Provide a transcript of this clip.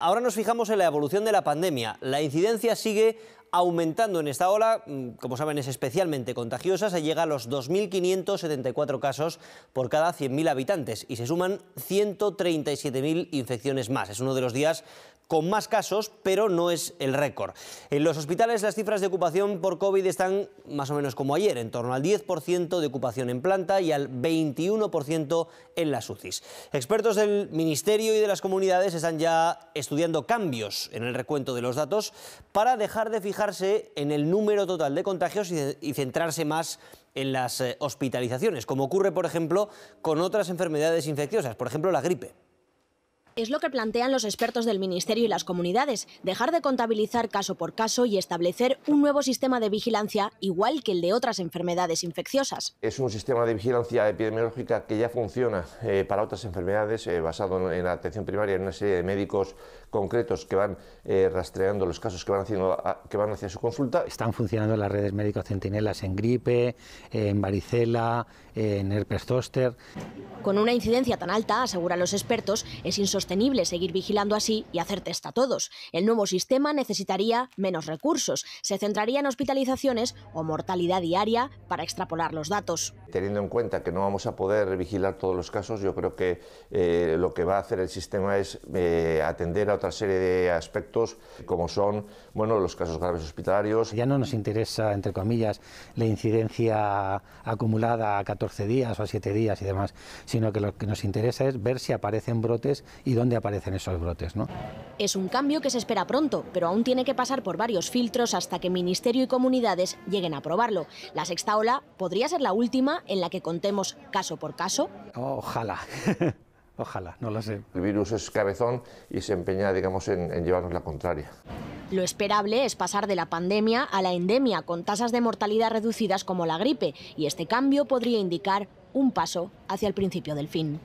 Ahora nos fijamos en la evolución de la pandemia. La incidencia sigue aumentando en esta ola, mm, como saben es especialmente contagiosa, se llega a los 2.574 casos por cada 100.000 habitantes y se suman 137.000 infecciones más. Es uno de los días con más casos, pero no es el récord. En los hospitales las cifras de ocupación por COVID están más o menos como ayer, en torno al 10% de ocupación en planta y al 21% en las UCIs. Expertos del Ministerio y de las comunidades están ya estudiando cambios en el recuento de los datos para dejar de fijarse en el número total de contagios y centrarse más en las eh, hospitalizaciones, como ocurre, por ejemplo, con otras enfermedades infecciosas, por ejemplo, la gripe es lo que plantean los expertos del Ministerio y las comunidades, dejar de contabilizar caso por caso y establecer un nuevo sistema de vigilancia igual que el de otras enfermedades infecciosas. Es un sistema de vigilancia epidemiológica que ya funciona eh, para otras enfermedades, eh, basado en la atención primaria, en una serie de médicos concretos que van eh, rastreando los casos que van, haciendo ah, que van hacia su consulta. Están funcionando las redes médicos centinelas en gripe, en varicela, en herpes zóster. Con una incidencia tan alta, aseguran los expertos, es insostenible tenible seguir vigilando así y hacer test a todos. El nuevo sistema necesitaría menos recursos, se centraría en hospitalizaciones o mortalidad diaria para extrapolar los datos. Teniendo en cuenta que no vamos a poder vigilar todos los casos, yo creo que eh, lo que va a hacer el sistema es eh, atender a otra serie de aspectos como son bueno, los casos graves hospitalarios. Ya no nos interesa, entre comillas, la incidencia acumulada a 14 días o a 7 días y demás, sino que lo que nos interesa es ver si aparecen brotes y dónde aparecen esos brotes. Es un cambio que se espera pronto, pero aún tiene que pasar por varios filtros hasta que Ministerio y comunidades lleguen a aprobarlo. La sexta ola podría ser la última en la que contemos caso por caso. Ojalá. Ojalá, no lo sé. El virus es cabezón y se empeña, digamos, en, llevarnos la contraria. Lo esperable es pasar de la pandemia a la endemia, con tasas de mortalidad reducidas como la gripe, y este cambio podría indicar un paso hacia el principio del fin.